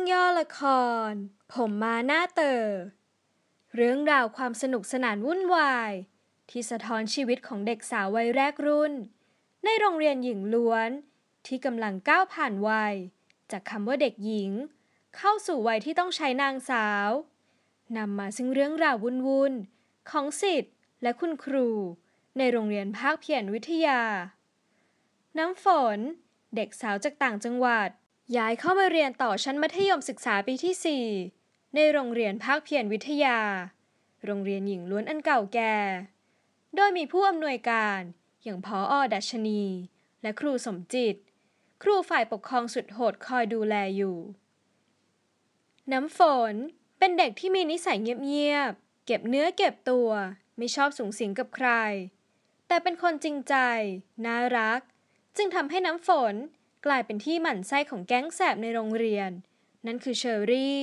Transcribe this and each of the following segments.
องย่อละคร ผมมาหน้าเตอ เรื่องราวความสนุกสนานวุ่นวาย ที่สะท้อนชีวิตของเด็กสาววัยแรกรุ่น ในโรงเรียนหญิงล้วน ที่กำลังก้าวผ่านวัยจากคำว่าเด็กหญิง เข้าสู่วัยที่ต้องใช้นางสาวนำมาซึ่งเรื่องราววุ่น ๆ ของสิทธิ์และคุณครู ในโรงเรียนภาคเพียรวิทยา น้ำฝน เด็กสาวจากต่างจังหวัดย้ายเข้ามาเรียนต่อชั้นมัธยมศึกษาปีที่ 4 ในโรงเรียนภาคเพียรวิทยา โรงเรียนหญิงล้วนอันเก่าแก่ โดยมีผู้อำนวยการอย่างพออดัชนี และครูสมจิต ครูฝ่ายปกครองสุดโหดคอยดูแลอยู่ น้ำฝนเป็นเด็กที่มีนิสัยเงียบๆ เก็บเนื้อเก็บตัว ไม่ชอบสูงสิงกับใคร แต่เป็นคนจริงใจน่ารัก จึงทำให้น้ำฝนกลายเป็นที่หมั่นไส้ของแก๊งแสบในโรงเรียน นั่นคือเชอรี่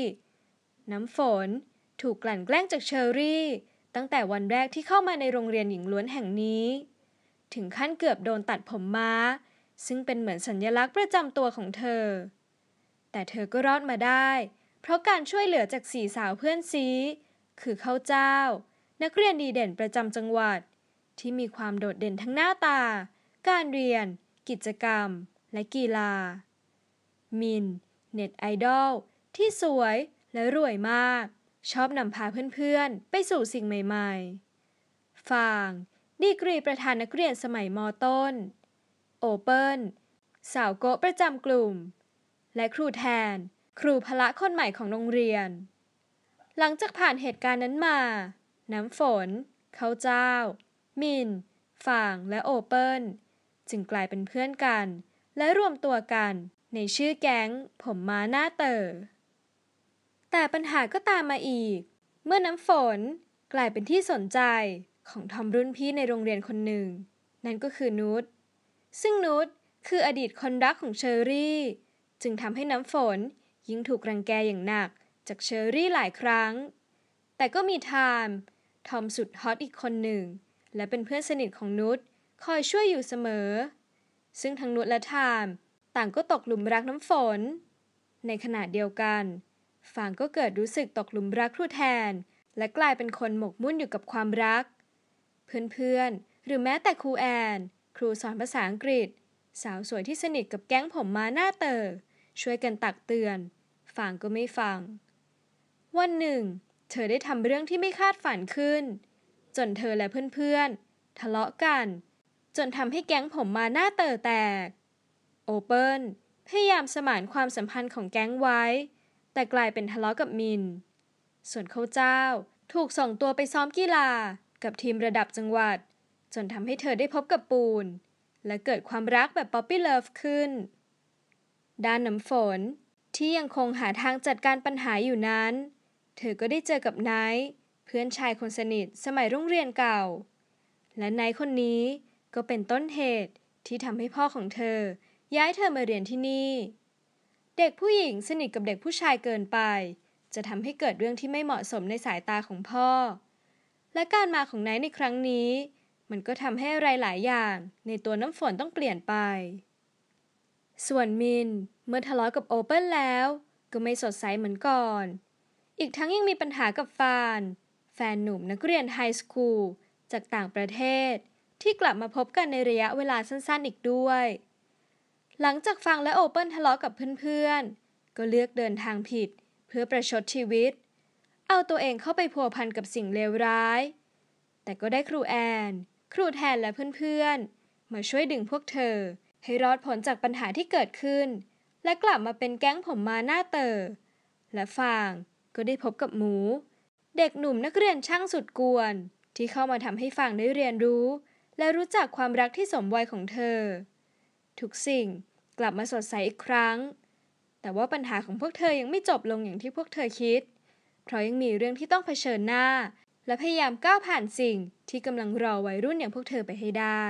น้ำฝนถูกกลั่นแกล้งจากเชอรี่ ตั้งแต่วันแรกที่เข้ามาในโรงเรียนหญิงล้วนแห่งนี้ ถึงขั้นเกือบโดนตัดผมม้า ซึ่งเป็นเหมือนสัญญลักษณ์ประจำตัวของเธอ แต่เธอก็รอดมาได้ เพราะการช่วยเหลือจากสี่สาวเพื่อนซี คือเข้าเจ้า นักเรียนดีเด่นประจำจังหวัด ที่มีความโดดเด่นทั้งหน้าตา การเรียน กิจกรรมและกีฬา มิน เน็ตไอดอลที่สวยและรวยมาก ชอบนำพาเพื่อนๆ ไปสู่สิ่งใหม่ๆฟาง ดีกรีประธานนักเรียนสมัย มต้น โอเปิลสาวโกะประจำกลุ่ม และครูแทน ครูพละคนใหม่ของโรงเรียน หลังจากผ่านเหตุการณ์นั้นมา น้ำฝน เขาเจ้า มิน ฝาง และโอเปิล จึงกลายเป็นเพื่อนกันและรวมตัวกันในชื่อแก๊งผมมาหน้าเตอ แต่ปัญหาก็ตามมาอีก เมื่อน้ำฝนกลายเป็นที่สนใจของทอมรุ่นพี่ในโรงเรียนคนหนึ่ง นั่นก็คือนุชซึ่งนุชคืออดีตคนรักของเชอรี่ จึงทำให้น้ำฝนยิ่งถูกรังแกอย่างหนักจากเชอรี่หลายครั้ง แต่ก็มีไทม์ทอมสุดฮอตอีกคนหนึ่ง และเป็นเพื่อนสนิทของนุชคอยช่วยอยู่เสมอซึ่งทั้งนุชและทาม ต่างก็ตกหลุมรักน้ำฝน ในขณะเดียวกันฟางก็เกิดรู้สึกตกหลุมรักครูแทน และกลายเป็นคนหมกมุ่นอยู่กับความรัก เพื่อนๆ หรือแม้แต่ครูแอน ครูสอนภาษาอังกฤษ สาวสวยที่สนิทกับแก๊งผมมาหน้าเตอ ช่วยกันตักเตือนฟางก็ไม่ฟัง วันหนึ่ง เธอได้ทำเรื่องที่ไม่คาดฝันขึ้น จนเธอและเพื่อนๆทะเลาะกันจนทำให้แก๊งผมมาหน้าเต๋อแตก โอเปิลพยายามสมานความสัมพันธ์ของแก๊งไว้ แต่กลายเป็นทะเลาะกับมิน ส่วนเขาเจ้าถูกส่งตัวไปซ้อมกีฬากับทีมระดับจังหวัด จนทำให้เธอได้พบกับปูน และเกิดความรักแบบป๊อปปี้เลิฟขึ้น ด้านน้ำฝนที่ยังคงหาทางจัดการปัญหาอยู่นั้น เธอก็ได้เจอกับไนท์เพื่อนชายคนสนิทสมัยรุ่งเรียนเก่า และไนท์คนนี้ก็เป็นต้นเหตุที่ทำให้พ่อของเธอ ย้ายเธอมาเรียนที่นี่ เด็กผู้หญิงสนิทกับเด็กผู้ชายเกินไป จะทำให้เกิดเรื่องที่ไม่เหมาะสมในสายตาของพ่อ และการมาของไนท์ในครั้งนี้ มันก็ทำให้อะไรหลายอย่างในตัวน้ำฝนต้องเปลี่ยนไป ส่วนมิน เมื่อทะเลาะกับโอเปิลแล้วก็ไม่สดใสเหมือนก่อน อีกทั้งยังมีปัญหากับฟาน แฟนหนุ่มนักเรียนไฮสคูลจากต่างประเทศที่กลับมาพบกันในระยะเวลาสั้น ๆอีกด้วย หลังจากฟังและโอเปิลทะเลาะกับเพื่อน ๆ ก็เลือกเดินทางผิด เพื่อประชดชีวิต เอาตัวเองเข้าไปพัวพันกับสิ่งเลวร้าย แต่ก็ได้ครูแอน ครูแทนและเพื่อน ๆ มาช่วยดึงพวกเธอให้รอดผลจากปัญหาที่เกิดขึ้น และกลับมาเป็นแก๊งผมมาหน้าเตอ และฟางก็ได้พบกับหมู เด็กหนุ่มนักเรียนช่างสุดกวน ที่เข้ามาทำให้ฟางได้เรียนรู้และรู้จักความรักที่สมวัยของเธอ ทุกสิ่งกลับมาสดใสอีกครั้ง แต่ว่าปัญหาของพวกเธอยังไม่จบลงอย่างที่พวกเธอคิด เพราะยังมีเรื่องที่ต้องเผชิญหน้า และพยายามก้าวผ่านสิ่งที่กำลังรอวัยรุ่นอย่างพวกเธอไปให้ได้